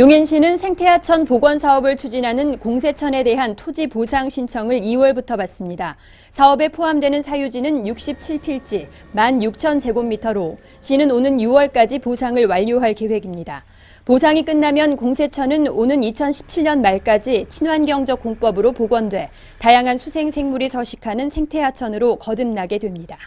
용인시는 생태하천 복원 사업을 추진하는 공세천에 대한 토지 보상 신청을 2월부터 받습니다. 사업에 포함되는 사유지는 67필지 16,000제곱미터로 시는 오는 6월까지 보상을 완료할 계획입니다. 보상이 끝나면 공세천은 오는 2017년 말까지 친환경적 공법으로 복원돼 다양한 수생 생물이 서식하는 생태하천으로 거듭나게 됩니다.